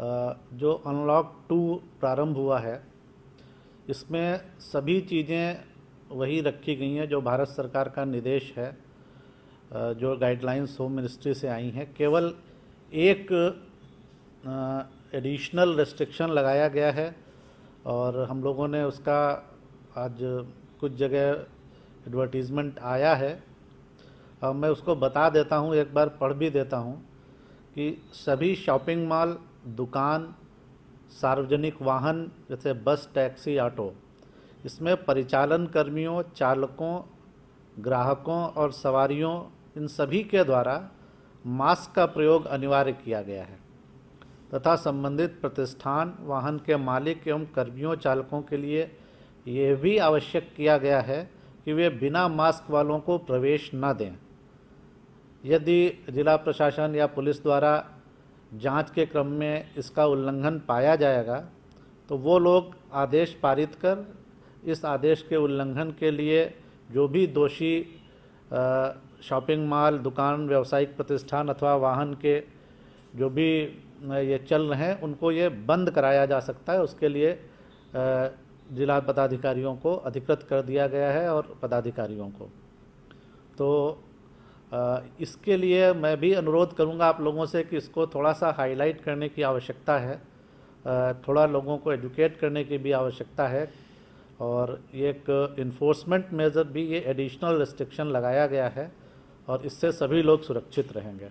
जो unlock two प्रारंभ हुआ है इसमें सभी चीज़ें वही रखी गई हैं जो भारत सरकार का निर्देश है जो गाइडलाइंस होम मिनिस्ट्री से आई हैं केवल एक एडिशनल रेस्ट्रिक्शन लगाया गया है और हम लोगों ने उसका आज कुछ जगह एडवर्टीज़मेंट आया है और मैं उसको बता देता हूँ एक बार पढ़ भी देता हूँ कि सभी शॉपिंग मॉल दुकान सार्वजनिक वाहन जैसे बस टैक्सी ऑटो इसमें परिचालन कर्मियों चालकों ग्राहकों और सवारियों इन सभी के द्वारा मास्क का प्रयोग अनिवार्य किया गया है तथा संबंधित प्रतिष्ठान वाहन के मालिक एवं कर्मियों चालकों के लिए यह भी आवश्यक किया गया है कि वे बिना मास्क वालों को प्रवेश न दें यदि जिला प्रशासन या पुलिस द्वारा जांच के क्रम में इसका उल्लंघन पाया जाएगा तो वो लोग आदेश पारित कर इस आदेश के उल्लंघन के लिए जो भी दोषी शॉपिंग मॉल दुकान व्यावसायिक प्रतिष्ठान अथवा वाहन के जो भी ये चल रहे हैं उनको ये बंद कराया जा सकता है उसके लिए जिला पदाधिकारियों को अधिकृत कर दिया गया है और पदाधिकारियों को तो इसके लिए मैं भी अनुरोध करूंगा आप लोगों से कि इसको थोड़ा सा हाईलाइट करने की आवश्यकता है थोड़ा लोगों को एजुकेट करने की भी आवश्यकता है और एक इन्फोर्समेंट मेज़र भी ये एडिशनल रिस्ट्रिक्शन लगाया गया है और इससे सभी लोग सुरक्षित रहेंगे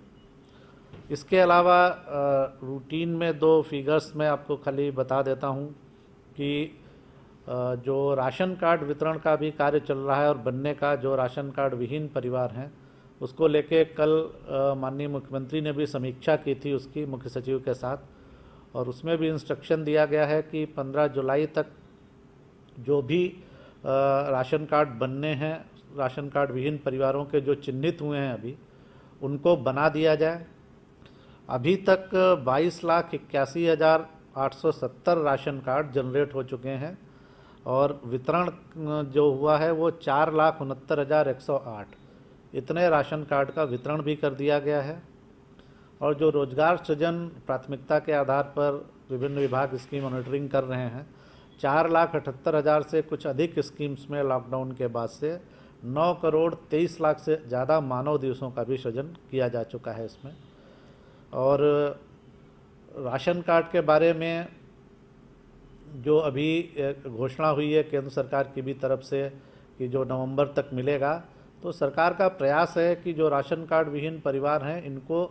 इसके अलावा रूटीन में दो फिगर्स मैं आपको खाली बता देता हूँ कि जो राशन कार्ड वितरण का भी कार्य चल रहा है और बनने का जो राशन कार्ड विहीन परिवार हैं उसको लेके कल माननीय मुख्यमंत्री ने भी समीक्षा की थी उसकी मुख्य सचिव के साथ और उसमें भी इंस्ट्रक्शन दिया गया है कि 15 जुलाई तक जो भी राशन कार्ड बनने हैं राशन कार्ड विहीन परिवारों के जो चिन्हित हुए हैं अभी उनको बना दिया जाए अभी तक बाईस लाख इक्यासी हज़ार आठ सौ सत्तर राशन कार्ड जनरेट हो चुके हैं और वितरण जो हुआ है वो चार लाख उनहत्तर हज़ार एक सौ आठ इतने राशन कार्ड का वितरण भी कर दिया गया है और जो रोजगार सृजन प्राथमिकता के आधार पर विभिन्न विभाग इसकी मॉनिटरिंग कर रहे हैं चार लाख अठहत्तर हज़ार से कुछ अधिक स्कीम्स में लॉकडाउन के बाद से नौ करोड़ तेईस लाख से ज़्यादा मानव दिवसों का भी सृजन किया जा चुका है इसमें और राशन कार्ड के बारे में जो अभी घोषणा हुई है केंद्र सरकार की भी तरफ से कि जो नवंबर तक मिलेगा तो सरकार का प्रयास है कि जो राशन कार्ड विहीन परिवार हैं इनको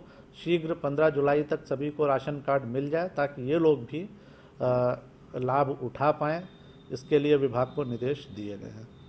शीघ्र 15 जुलाई तक सभी को राशन कार्ड मिल जाए ताकि ये लोग भी लाभ उठा पाएँ इसके लिए विभाग को निर्देश दिए गए हैं